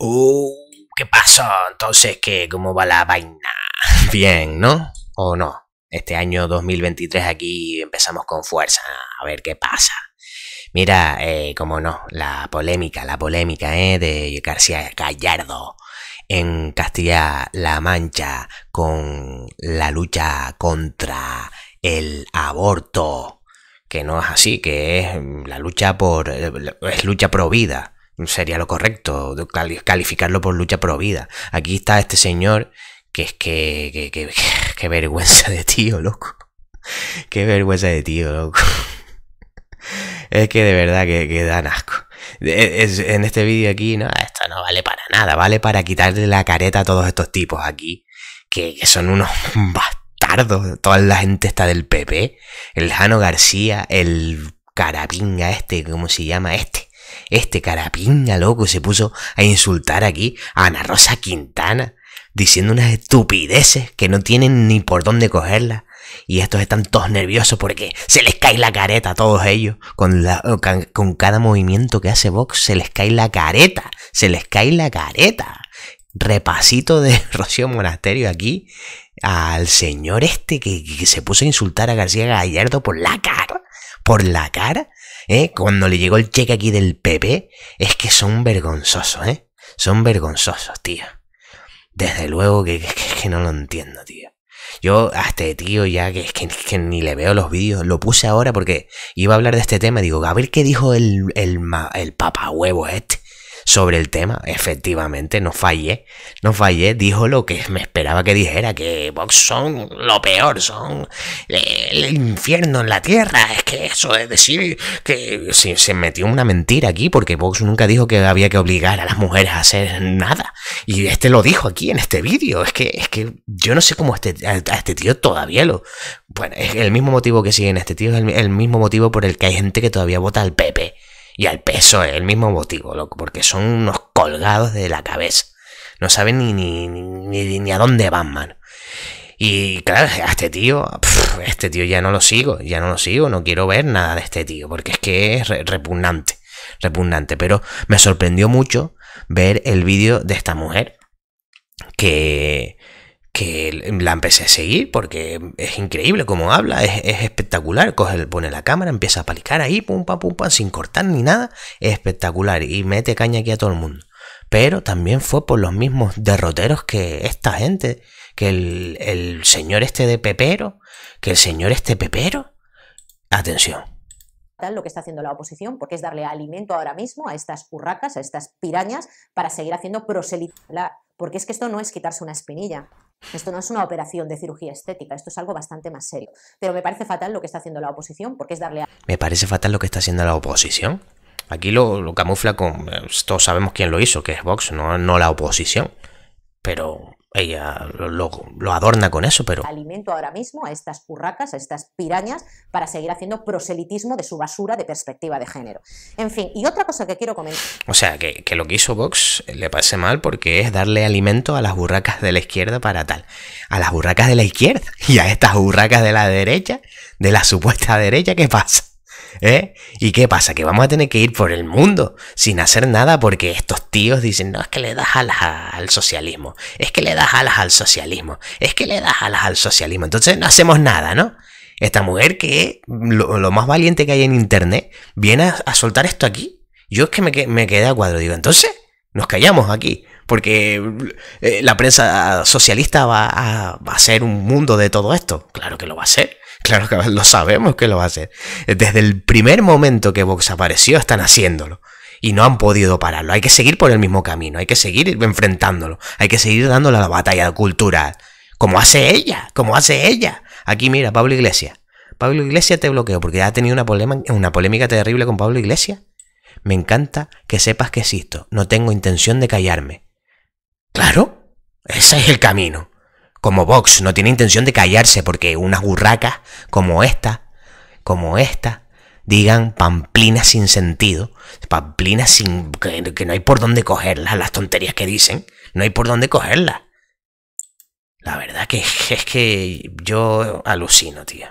Uh, ¿qué pasó? Entonces, ¿qué? ¿Cómo va la vaina? Bien, ¿no? ¿O no? Este año 2023 aquí empezamos con fuerza. A ver qué pasa. Mira, eh, como no, la polémica, la polémica eh, de García Gallardo en Castilla-La Mancha con la lucha contra el aborto, que no es así, que es la lucha por eh, es lucha pro vida sería lo correcto, calificarlo por lucha pro vida. Aquí está este señor que es que, que, vergüenza de tío, loco. Qué vergüenza de tío, loco. Es que de verdad que, que dan asco. E, en este vídeo aquí, no, esto no vale para nada, vale para quitarle la careta a todos estos tipos aquí, que, que son unos bastardos, toda la gente está del PP, el Jano García, el carapinga este, ¿cómo se llama este? Este carapinga loco se puso a insultar aquí a Ana Rosa Quintana, diciendo unas estupideces que no tienen ni por dónde cogerlas. Y estos están todos nerviosos porque se les cae la careta a todos ellos. Con, cada movimiento que hace Vox se les cae la careta. Se les cae la careta. Repasito de Rocío Monasterio aquí al señor este que, que se puso a insultar a García Gallardo por la cara. Por la cara ¿eh? Cuando le llegó el cheque aquí del PP, es que son vergonzosos, ¿eh? Son vergonzosos, tío. Desde luego que, que, no lo entiendo, tío. Yo a este tío ya que, que, ni le veo los vídeos, lo puse ahora porque iba a hablar de este tema. Digo, a ver qué dijo el, el, el, el este sobre el tema. Efectivamente, no fallé, no fallé, dijo lo que me esperaba que dijera, que Vox son lo peor, son el, infierno en la tierra, es que eso es decir, que se, se metió una mentira aquí, porque Vox nunca dijo que había que obligar a las mujeres a hacer nada, y este lo dijo aquí en este vídeo, es que, es que yo no sé cómo este, a, este tío todavía lo... Bueno, es el mismo motivo que en este tío, es el, el mismo motivo por el que hay gente que todavía vota al PP. Y al peso, el mismo motivo, loco, porque son unos colgados de la cabeza. No saben ni, ni, ni, ni a dónde van, mano. Y claro, a este tío, este tío ya no lo sigo, ya no lo sigo, no quiero ver nada de este tío, porque es que es repugnante, repugnante. Pero me sorprendió mucho ver el vídeo de esta mujer que, que la empecé a seguir porque es increíble como habla, es, espectacular. Coge, pone la cámara, empieza a palicar ahí, pum, pum, pum, pam, sin cortar ni nada. Es espectacular y mete caña aquí a todo el mundo. Pero también fue por los mismos derroteros que esta gente, que el, señor este de Pepero, que el señor este Pepero. Atención lo que está haciendo la oposición, porque es darle alimento ahora mismo a estas urracas, a estas pirañas, para seguir haciendo proselitismo. Porque es que esto no es quitarse una espinilla. Esto no es una operación de cirugía estética, esto es algo bastante más serio. Pero me parece fatal lo que está haciendo la oposición, porque es darle a... ¿Me parece fatal lo que está haciendo la oposición? Aquí lo, camufla con... Eh, todos sabemos quién lo hizo, que es Vox, no la oposición pero ella lo, lo, adorna con eso, pero... Alimento ahora mismo a estas burracas, a estas pirañas, para seguir haciendo proselitismo de su basura de perspectiva de género. En fin, y otra cosa que quiero comentar... O sea, que, lo que hizo Vox le pase mal porque es darle alimento a las burracas de la izquierda para tal. A las burracas de la izquierda y a estas burracas de la derecha, de la supuesta derecha, ¿qué pasa? ¿Eh? ¿Y qué pasa? Que vamos a tener que ir por el mundo sin hacer nada porque estos tíos dicen, no, es que le das alas al socialismo, es que le das alas al socialismo, es que le das alas al socialismo. Entonces no hacemos nada, ¿no? Esta mujer que lo, lo más valiente que hay en Internet viene a, soltar esto aquí. Yo es que me, me quedé a cuadro, digo, entonces nos callamos aquí, porque eh, la prensa socialista va a, va a ser un mundo de todo esto. Claro que lo va a ser Claro que lo sabemos que lo va a hacer. Desde el primer momento que Vox apareció están haciéndolo. Y no han podido pararlo. Hay que seguir por el mismo camino. Hay que seguir enfrentándolo. Hay que seguir dándole la batalla cultural. Como hace ella. Como hace ella. Aquí mira, Pablo Iglesias. Pablo Iglesias te bloqueó porque ha tenido una, una polémica terrible con Pablo Iglesias. Me encanta que sepas que existo. No tengo intención de callarme. Claro. Ese es el camino como Vox no tiene intención de callarse porque unas burracas como esta, como esta, digan pamplinas sin sentido, pamplinas sin que, no hay por dónde cogerlas, las tonterías que dicen, no hay por dónde cogerlas. La verdad que es que yo alucino, tío.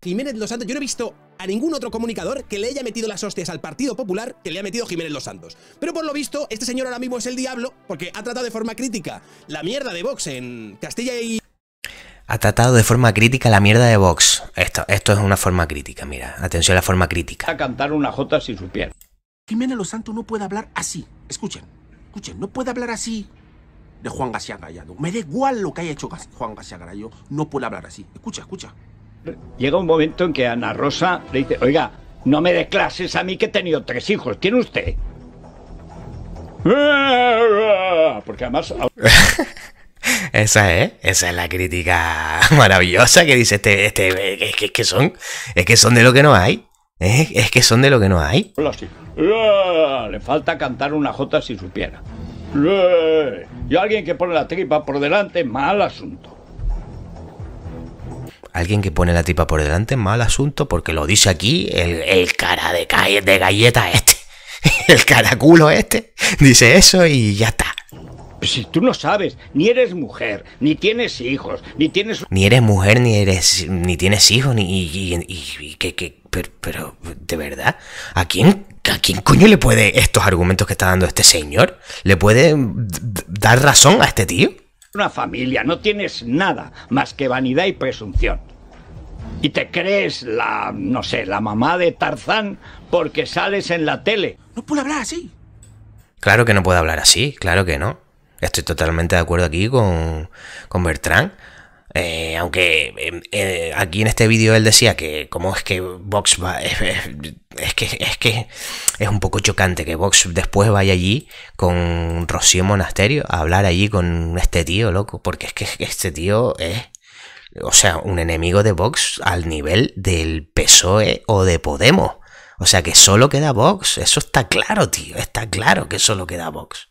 Jiménez Los yo no he visto a ningún otro comunicador que le haya metido las hostias al Partido Popular que le ha metido Jiménez Los Santos. Pero por lo visto, este señor ahora mismo es el diablo porque ha tratado de forma crítica la mierda de Vox en Castilla y... Ha tratado de forma crítica la mierda de Vox. Esto, esto es una forma crítica, mira. Atención a la forma crítica. A cantar una jota su piel Jiménez Los Santos no puede hablar así. Escuchen, escuchen, no puede hablar así de Juan García Gallardo. Me da igual lo que haya hecho Juan García Gallardo. No puede hablar así. Escucha, escucha llega un momento en que Ana Rosa le dice, oiga, no me dé clases a mí que he tenido tres hijos, ¿tiene usted? Porque además... Esa es, esa es la crítica maravillosa que dice este, este es, que, son, es que son de lo que no hay, es, que son de lo que no hay. Le falta cantar una jota si supiera. Y alguien que pone la tripa por delante, mal asunto alguien que pone la tipa por delante, mal asunto, porque lo dice aquí el, cara de, de galleta este, el caraculo este, dice eso y ya está. Si tú no sabes, ni eres mujer, ni tienes hijos, ni tienes... Ni eres mujer, ni eres ni tienes hijos, ni... y, pero, ¿de verdad? ¿A quién, ¿A quién coño le puede estos argumentos que está dando este señor? ¿Le puede dar razón a este tío? una familia, no tienes nada más que vanidad y presunción. Y te crees la, no sé, la mamá de Tarzán porque sales en la tele. No puedo hablar así. Claro que no puedo hablar así, claro que no. Estoy totalmente de acuerdo aquí con, con Bertrand. Eh, aunque em, eh, aquí en este vídeo él decía que como es que Vox va, es, que, es que es un poco chocante que Vox después vaya allí con Rocío Monasterio a hablar allí con este tío, loco, porque es que este tío es, o sea, un enemigo de Vox al nivel del PSOE o de Podemos. O sea que solo queda Vox, eso está claro, tío, está claro que solo queda Vox.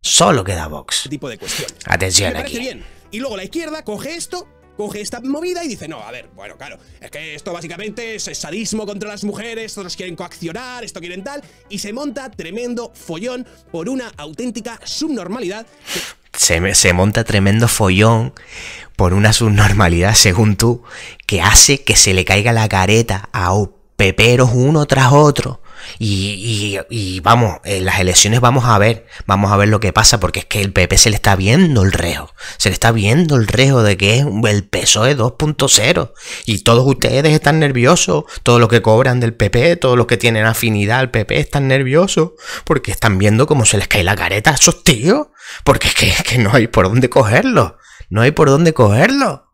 Solo queda Vox. Este tipo de Atención aquí. Y luego la izquierda coge esto coge esta movida y dice, no, a ver, bueno, claro, es que esto básicamente es sadismo contra las mujeres, otros nos quieren coaccionar, esto quieren tal, y se monta tremendo follón por una auténtica subnormalidad. Se, se monta tremendo follón por una subnormalidad, según tú, que hace que se le caiga la careta a peperos uno tras otro y, vamos, en eh, las elecciones vamos a ver, vamos a ver lo que pasa, porque es que el PP se le está viendo el reo se le está viendo el reo de que es el PSOE 2.0. Y todos ustedes están nerviosos, todos los que cobran del PP, todos los que tienen afinidad al PP están nerviosos, porque están viendo cómo se les cae la careta a esos tíos, porque es que, no hay por dónde cogerlo, no hay por dónde cogerlo.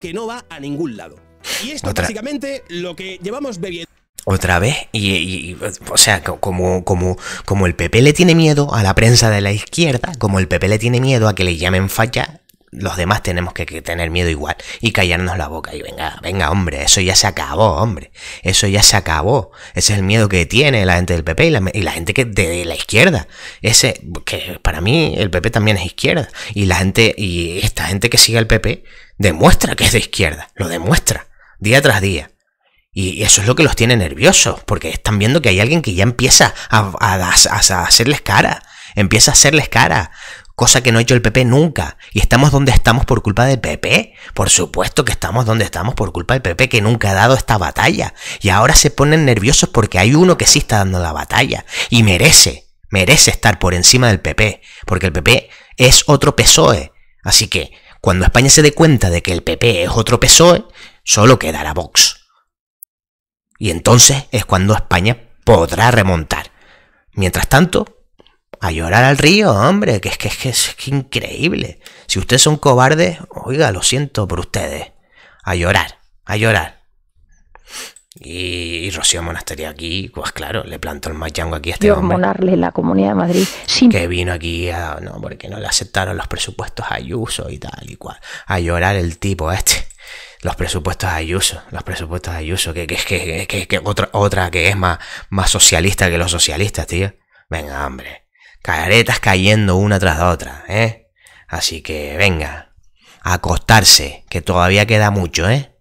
Que no va a ningún lado. Y esto básicamente lo que llevamos bebiendo otra vez. Y, o sea, como, como, como el PP le tiene miedo a la prensa de la izquierda, como el PP le tiene miedo a que le llamen falla, los demás tenemos que, tener miedo igual y callarnos la boca. Y venga, venga, hombre, eso ya se acabó, hombre. Eso ya se acabó. Ese es el miedo que tiene la gente del PP y la, gente que de, de, la izquierda. Ese, que para mí el PP también es izquierda. Y la gente, y esta gente que sigue al PP, demuestra que es de izquierda. Lo demuestra. Día tras día. Y eso es lo que los tiene nerviosos, porque están viendo que hay alguien que ya empieza a, hacerles cara, empieza a hacerles cara, cosa que no ha hecho el PP nunca. Y estamos donde estamos por culpa del PP. Por supuesto que estamos donde estamos por culpa del PP, que nunca ha dado esta batalla. Y ahora se ponen nerviosos porque hay uno que sí está dando la batalla. Y merece, merece estar por encima del PP, porque el PP es otro PSOE. Así que, cuando España se dé cuenta de que el PP es otro PSOE, solo quedará Vox. Y entonces es cuando España podrá remontar. Mientras tanto, a llorar al río, hombre, que es que, es que es increíble. Si ustedes son cobardes, oiga, lo siento por ustedes. A llorar, a llorar. Y, Rocío Monasterio aquí, pues claro, le plantó el mayango aquí a este hombre. hombre. Monarle la Comunidad de Madrid. Sin... Que vino aquí a, no, porque no le aceptaron los presupuestos a Ayuso y tal y cual. A llorar el tipo este los presupuestos de Ayuso, los presupuestos de Ayuso, que es que, que, otra, otra que es más, más socialista que los socialistas, tío. Venga, hombre. Caretas cayendo una tras la otra, ¿eh? Así que, venga, acostarse, que todavía queda mucho, ¿eh?